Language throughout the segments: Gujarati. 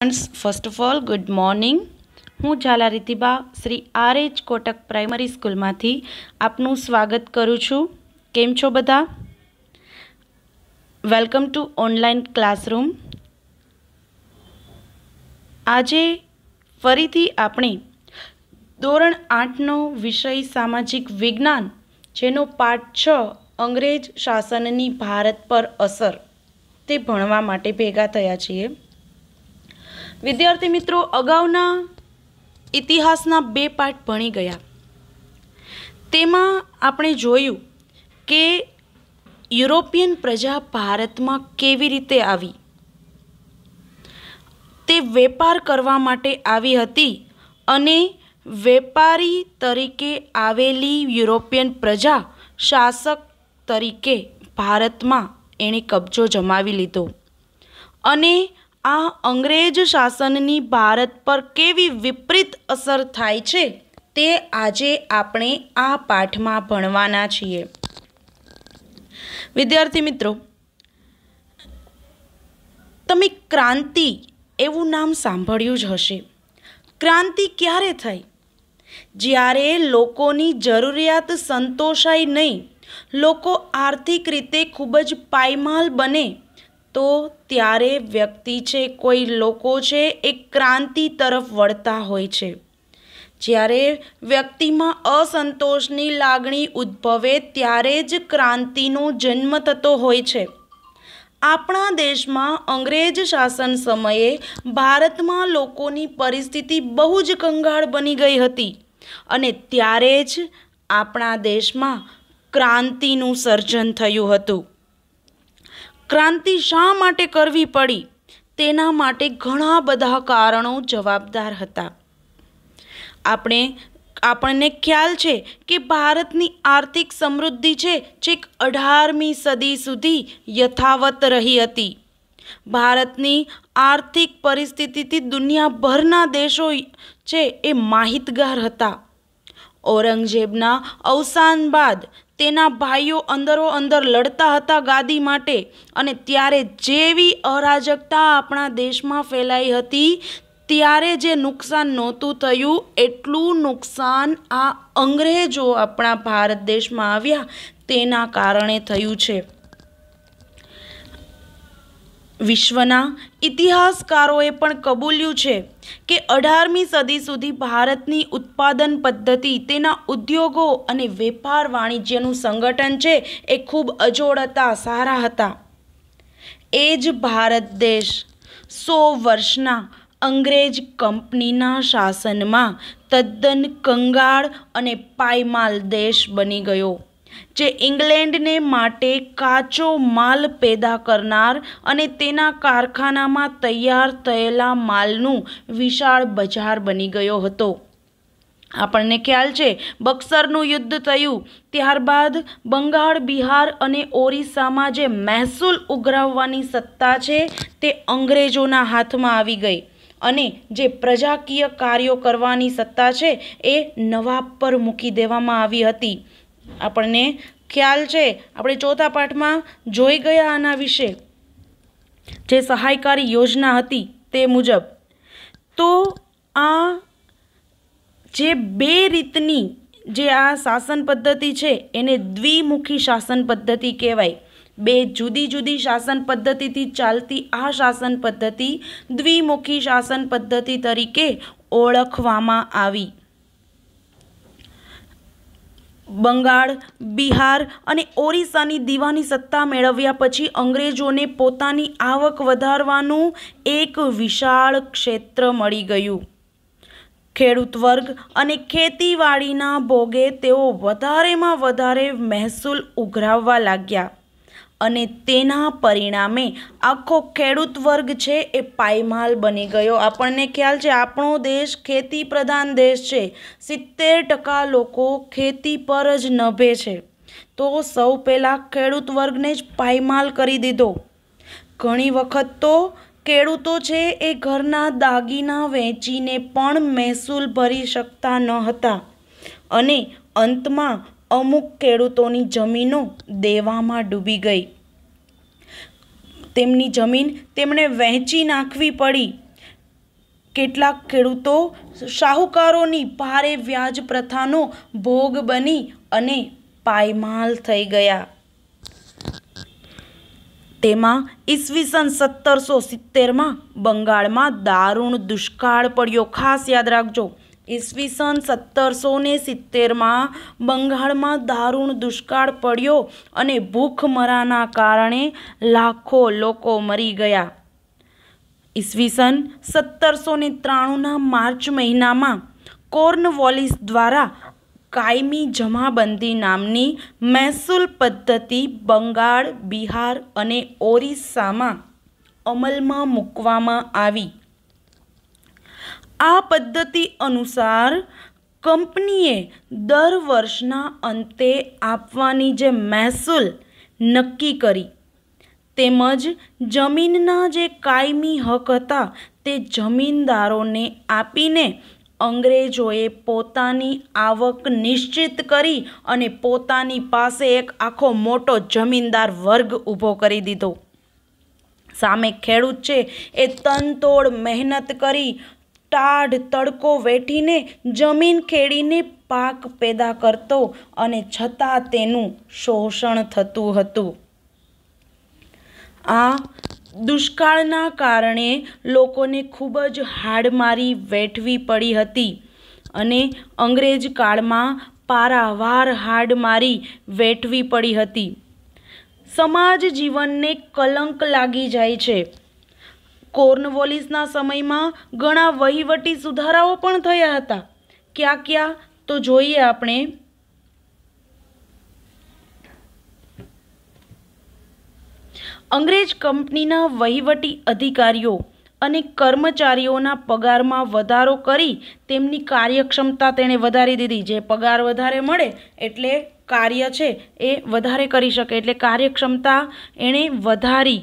friends first of all good morning હું Zala Ritiba Shri R H Kotak primary સ્કૂલમાંથી આપનું સ્વાગત કરું છું કેમ છો બધા વેલકમ ટુ ઓનલાઈન ક્લાસરૂમ આજે ફરીથી આપણે ધોરણ આઠનો વિષય સામાજિક વિજ્ઞાન જેનો પાઠ છ અંગ્રેજ શાસનની ભારત પર અસર તે ભણવા માટે ભેગા થયા છીએ વિદ્યાર્થી મિત્રો અગાઉના ઇતિહાસના બે પાઠ ભણી ગયા તેમાં આપણે જોયું કે યુરોપિયન પ્રજા ભારતમાં કેવી રીતે આવી તે વેપાર કરવા માટે આવી હતી અને વેપારી તરીકે આવેલી યુરોપિયન પ્રજા શાસક તરીકે ભારતમાં એણે કબજો જમાવી લીધો અને આ અંગ્રેજ શાસનની ભારત પર કેવી વિપરીત અસર થાય છે તે આજે આપણે આ પાઠમાં ભણવાના છીએ વિદ્યાર્થી મિત્રો તમે ક્રાંતિ એવું નામ સાંભળ્યું જ હશે ક્રાંતિ ક્યારે થઈ જ્યારે લોકોની જરૂરિયાત સંતોષાય નહીં લોકો આર્થિક રીતે ખૂબ જ પાયમાલ બને તો ત્યારે વ્યક્તિ છે કોઈ લોકો છે એ ક્રાંતિ તરફ વળતા હોય છે જ્યારે વ્યક્તિમાં અસંતોષની લાગણી ઉદ્ભવે ત્યારે જ ક્રાંતિનો જન્મ થતો હોય છે આપણા દેશમાં અંગ્રેજ શાસન સમયે ભારતમાં લોકોની પરિસ્થિતિ બહુ જ કંગાળ બની ગઈ હતી અને ત્યારે જ આપણા દેશમાં ક્રાંતિનું સર્જન થયું હતું ક્રાંતિ શા માટે કરવી પડી તેના માટે ઘણા બધા કારણો જવાબદાર હતા આપણે આપણને ખ્યાલ છે કે ભારતની આર્થિક સમૃદ્ધિ છે છેક અઢારમી સદી સુધી યથાવત રહી હતી ભારતની આર્થિક પરિસ્થિતિથી દુનિયાભરના દેશો છે એ માહિતગાર હતા ઔરંગઝેબના અવસાન બાદ તેના ભાઈઓ અંદરો અંદર લડતા હતા ગાદી માટે અને ત્યારે જેવી અરાજકતા આપણા દેશમાં ફેલાઈ હતી ત્યારે જે નુકસાન નહોતું થયું એટલું નુકસાન આ અંગ્રેજો આપણા ભારત દેશમાં આવ્યા તેના કારણે થયું છે વિશ્વના ઇતિહાસકારોએ પણ કબૂલ્યું છે કે અઢારમી સદી સુધી ભારતની ઉત્પાદન પદ્ધતિ તેના ઉદ્યોગો અને વેપાર વાણિજ્યનું સંગઠન છે એ ખૂબ અજોડ હતા સારા હતા એ જ ભારત દેશ સો વર્ષના અંગ્રેજ કંપનીના શાસનમાં તદ્દન કંગાળ અને પાયમાલ દેશ બની ગયો જે ઇંગ્લેન્ડને માટે કાચો માલ પેદા કરનાર અને તેના કારખાનામાં તૈયાર થયેલા માલનું વિશાળ બજાર બની ગયો હતો આપણને ખ્યાલ છે બક્સરનું યુદ્ધ થયું ત્યારબાદ બંગાળ બિહાર અને ઓરિસ્સામાં જે મહેસૂલ ઉઘરાવવાની સત્તા છે તે અંગ્રેજોના હાથમાં આવી ગઈ અને જે પ્રજાકીય કાર્યો કરવાની સત્તા છે એ નવાબ પર મૂકી દેવામાં આવી હતી આપણને ખ્યાલ છે આપણે ચોથા પાઠમાં જોઈ ગયા આના વિશે જે સહાયકારી યોજના હતી તે મુજબ તો આ જે બે રીતની જે આ શાસન પદ્ધતિ છે એને દ્વિમુખી શાસન પદ્ધતિ કહેવાય બે જુદી જુદી શાસન પદ્ધતિથી ચાલતી આ શાસન પદ્ધતિ દ્વિમુખી શાસન પદ્ધતિ તરીકે ઓળખવામાં આવી બંગાળ બિહાર અને ઓરિસ્સાની દીવાની સત્તા મેળવ્યા પછી અંગ્રેજોને પોતાની આવક વધારવાનું એક વિશાળ ક્ષેત્ર મળી ગયું ખેડૂત વર્ગ અને ખેતીવાડીના ભોગે તેઓ વધારેમાં વધારે મહેસૂલ ઉઘરાવવા લાગ્યા અને તેના પરિણામે આખો ખેડૂત વર્ગ છે એ પાયમાલ બની ગયો આપણને ખ્યાલ છે આપણો દેશ ખેતી પ્રધાન દેશ છે સિત્તેર ટકા લોકો ખેતી પર જ નભે છે તો સૌ પહેલાં ખેડૂત વર્ગને જ પાયમાલ કરી દીધો ઘણી વખત તો ખેડૂતો છે એ ઘરના દાગીના વેચીને પણ મહેસૂલ ભરી શકતા ન હતા અને અંતમાં અમુક ખેડૂતોની જમીનો દેવામાં ડૂબી ગઈ તેમની જમીન તેમણે વહેંચી નાખવી પડી કેટલાક ખેડૂતો શાહુકારોની ભારે વ્યાજ પ્રથાનો ભોગ બની અને પાયમાલ થઈ ગયા તેમાં ઈસવીસન સત્તરસો સિત્તેરમાં બંગાળમાં દારૂણ દુષ્કાળ પડ્યો ખાસ યાદ રાખજો ઈસવીસન સત્તરસો ને સિત્તેરમાં બંગાળમાં દારૂણ દુષ્કાળ પડ્યો અને ભૂખમરાના કારણે લાખો લોકો મરી ગયા ઈસવીસન સત્તરસો ને ત્રાણુંના માર્ચ મહિનામાં કોર્નવોલિસ દ્વારા કાયમી જમાબંધી નામની મહેસૂલ પદ્ધતિ બંગાળ બિહાર અને ઓરિસ્સામાં અમલમાં મૂકવામાં આવી આ પદ્ધતિ અનુસાર કંપનીએ દર વર્ષના અંતે આપવાની જે મહેસૂલ નક્કી કરી તેમજ જમીનના જે કાયમી હક હતા તે જમીનદારોને આપીને અંગ્રેજોએ પોતાની આવક નિશ્ચિત કરી અને પોતાની પાસે એક આખો મોટો જમીનદાર વર્ગ ઊભો કરી દીધો સામે ખેડૂત છે એ તનતોડ મહેનત કરી ટાઢ તડકો વેઠીને જમીન ખેડીને પાક પેદા કરતો અને છતાં તેનું શોષણ થતું હતું આ દુષ્કાળના કારણે લોકોને ખૂબ જ હાડમારી વેઠવી પડી હતી અને અંગ્રેજ કાળમાં પારાવાર હાડમારી વેઠવી પડી હતી સમાજ જીવનને કલંક લાગી જાય છે કોર્નવોલિસના સમયમાં ઘણા વહીવટી સુધારાઓ પણ થયા હતા ક્યાં ક્યાં તો જોઈએ આપણે અંગ્રેજ કંપનીના વહીવટી અધિકારીઓ અને કર્મચારીઓના પગારમાં વધારો કરી તેમની કાર્યક્ષમતા તેણે વધારી દીધી જે પગાર વધારે મળે એટલે કાર્ય છે એ વધારે કરી શકે એટલે કાર્યક્ષમતા એણે વધારી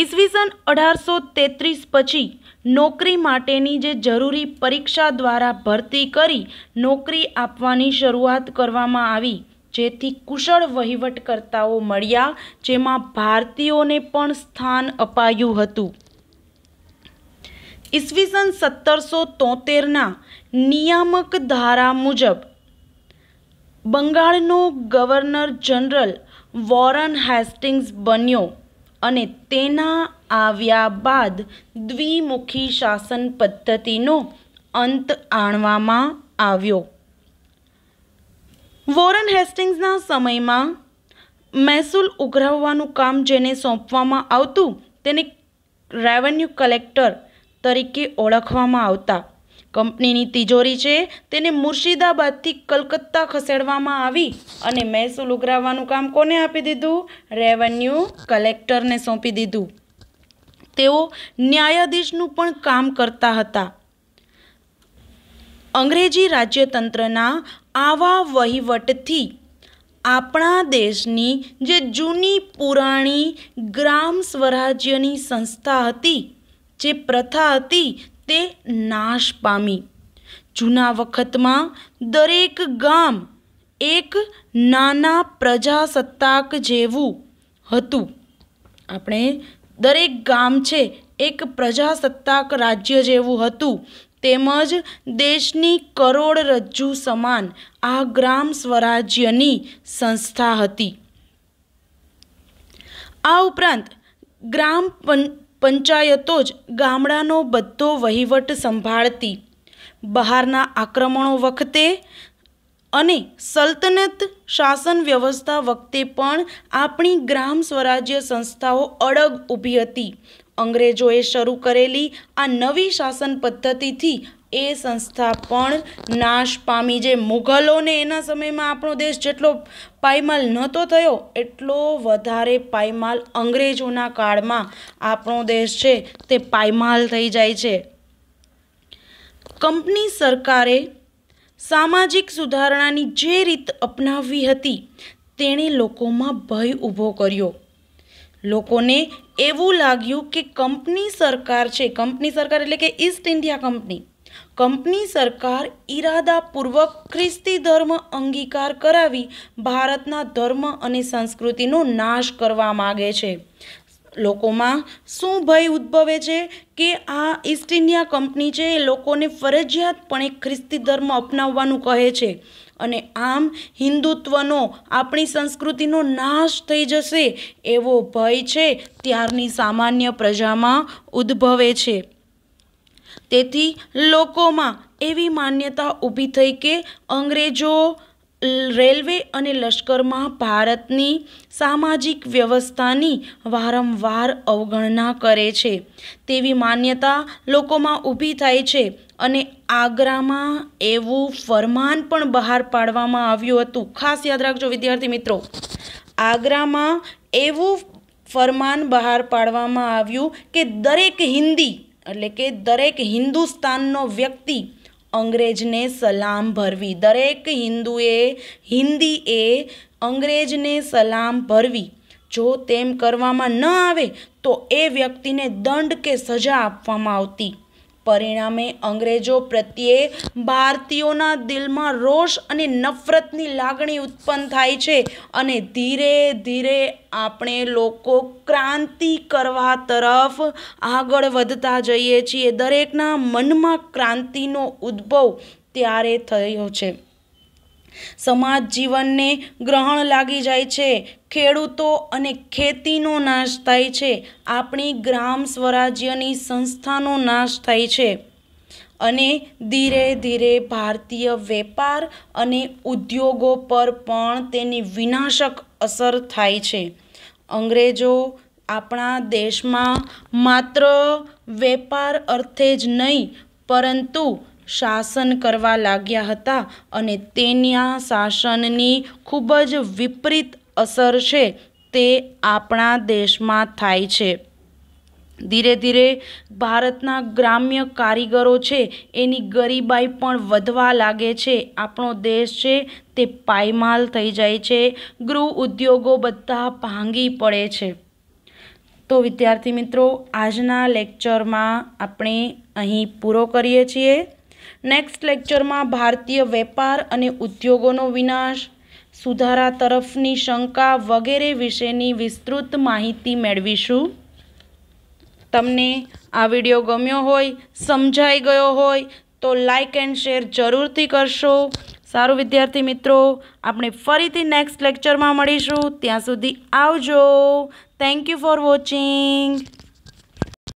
ઈસવીસન અઢારસો તેત્રીસ પછી નોકરી માટેની જે જરૂરી પરીક્ષા દ્વારા ભરતી કરી નોકરી આપવાની શરૂઆત કરવામાં આવી જેથી કુશળ વહીવટકર્તાઓ મળ્યા જેમાં ભારતીયોને પણ સ્થાન અપાયું હતું ઈસવીસન સત્તરસો તોતેરના નિયામક ધારા મુજબ બંગાળનો ગવર્નર જનરલ વોરન હેસ્ટિંગ્સ બન્યો અને તેના આવ્યા બાદ દ્વિમુખી શાસન પદ્ધતિનો અંત આણવામાં આવ્યો વોરન હેસ્ટિંગ્સના સમયમાં મહેસૂલ ઉઘરાવવાનું કામ જેને સોંપવામાં આવતું તેને રેવન્યુ કલેક્ટર તરીકે ઓળખવામાં આવતા કંપનીની તિજોરી છે તેને મુર્શિદાબાદથી કલકત્તા ખસેડવામાં આવી અને મહેસૂલ ઉઘરાવવાનું કામ કોને આપી દીધું રેવન્યુ કલેક્ટરને સોંપી દીધું તેઓ ન્યાયાધીશનું પણ કામ કરતા હતા અંગ્રેજી રાજ્યતંત્રના આવા વહીવટથી આપણા દેશની જે જૂની પુરાણી ગ્રામ સ્વરાજ્યની સંસ્થા હતી જે પ્રથા હતી તે નાશ પામી જૂના વખતમાં દરેક ગામ એક નાના પ્રજાસત્તાક જેવું હતું આપણે દરેક ગામ છે એક પ્રજાસત્તાક રાજ્ય જેવું હતું તેમજ દેશની કરોડરજ્જુ સમાન આ ગ્રામ સ્વરાજ્યની સંસ્થા હતી આ ઉપરાંત ગ્રામ પં પંચાયતો જ ગામડાનો બધો વહીવટ સંભાળતી બહારના આક્રમણો વખતે અને સલ્તનત શાસન વ્યવસ્થા વખતે પણ આપણી ગ્રામ સ્વરાજ્ય સંસ્થાઓ અડગ ઊભી હતી અંગ્રેજોએ શરૂ કરેલી આ નવી શાસન પદ્ધતિથી એ સંસ્થા પણ નાશ પામી જે મુઘલોને એના સમયમાં આપણો દેશ જેટલો પાયમાલ નહોતો થયો એટલો વધારે પાયમાલ અંગ્રેજોના કાળમાં આપણો દેશ છે તે પાયમાલ થઈ જાય છે કંપની સરકારે સામાજિક સુધારણાની જે રીત અપનાવવી હતી તેણે લોકોમાં ભય ઊભો કર્યો લોકોને એવું લાગ્યું કે કંપની સરકાર છે કંપની સરકાર એટલે કે ઈસ્ટ ઇન્ડિયા કંપની કંપની સરકાર ઇરાદાપૂર્વક ખ્રિસ્તી ધર્મ અંગીકાર કરાવી ભારતના ધર્મ અને સંસ્કૃતિનો નાશ કરવા માગે છે લોકોમાં શું ભય ઉદ્ભવે છે કે આ ઈસ્ટ ઇન્ડિયા કંપની છે એ લોકોને ફરજિયાતપણે ખ્રિસ્તી ધર્મ અપનાવવાનું કહે છે અને આમ હિન્દુત્વનો આપણી સંસ્કૃતિનો નાશ થઈ જશે એવો ભય છે ત્યારની સામાન્ય પ્રજામાં ઉદ્ભવે છે તેથી લોકોમાં એવી માન્યતા ઊભી થઈ કે અંગ્રેજો રેલવે અને લશ્કરમાં ભારતની સામાજિક વ્યવસ્થાની વારંવાર અવગણના કરે છે તેવી માન્યતા લોકોમાં ઊભી થાય છે અને આગ્રામાં એવું ફરમાન પણ બહાર પાડવામાં આવ્યું હતું ખાસ યાદ રાખજો વિદ્યાર્થી મિત્રો આગ્રામાં એવું ફરમાન બહાર પાડવામાં આવ્યું કે દરેક હિન્દી એટલે કે દરેક હિન્દુસ્તાનનો વ્યક્તિ અંગ્રેજને સલામ ભરવી દરેક હિન્દુએ હિન્દીએ અંગ્રેજને સલામ ભરવી જો તેમ કરવામાં ન આવે તો એ વ્યક્તિને દંડ કે સજા આપવામાં આવતી પરિણામે અંગ્રેજો પ્રત્યે ભારતીયોના દિલમાં રોષ અને નફરતની લાગણી ઉત્પન્ન થાય છે અને ધીરે ધીરે આપણે લોકો ક્રાંતિ કરવા તરફ આગળ વધતા જઈએ છીએ દરેકના મનમાં ક્રાંતિનો ઉદ્ભવ ત્યારે થયો છે સમાજ જીવનને ગ્રહણ લાગી જાય છે ખેડૂતો અને ખેતીનો નાશ થાય છે આપણી ગ્રામ સ્વરાજ્યની સંસ્થાનો નાશ થાય છે અને ધીરે ધીરે ભારતીય વેપાર અને ઉદ્યોગો પર પણ તેની વિનાશક અસર થાય છે અંગ્રેજો આપણા દેશમાં માત્ર વેપાર અર્થે જ નહીં પરંતુ શાસન કરવા લાગ્યા હતા અને તેના શાસનની ખૂબ જ વિપરીત અસર છે તે આપણા દેશમાં થાય છે ધીરે ધીરે ભારતના ગ્રામ્ય કારીગરો છે એની ગરીબાઈ પણ વધવા લાગે છે આપણો દેશ છે તે પાયમાલ થઈ જાય છે ગૃહ ઉદ્યોગો બધા ભાંગી પડે છે તો વિદ્યાર્થી મિત્રો આજના લેક્ચરમાં આપણે અહીં પૂરો કરીએ છીએ નેક્સ્ટ લેક્ચરમાં ભારતીય વેપાર અને ઉદ્યોગોનો વિનાશ સુધારા તરફની શંકા વગેરે વિશેની વિસ્તૃત માહિતી મેળવીશું તમને આ વિડીયો ગમ્યો હોય સમજાઈ ગયો હોય તો લાઇક એન્ડ શેર જરૂરથી કરશો સારું વિદ્યાર્થી મિત્રો આપણે ફરીથી નેક્સ્ટ લેક્ચરમાં મળીશું ત્યાં સુધી આવજો થેન્ક યુ ફોર વોચિંગ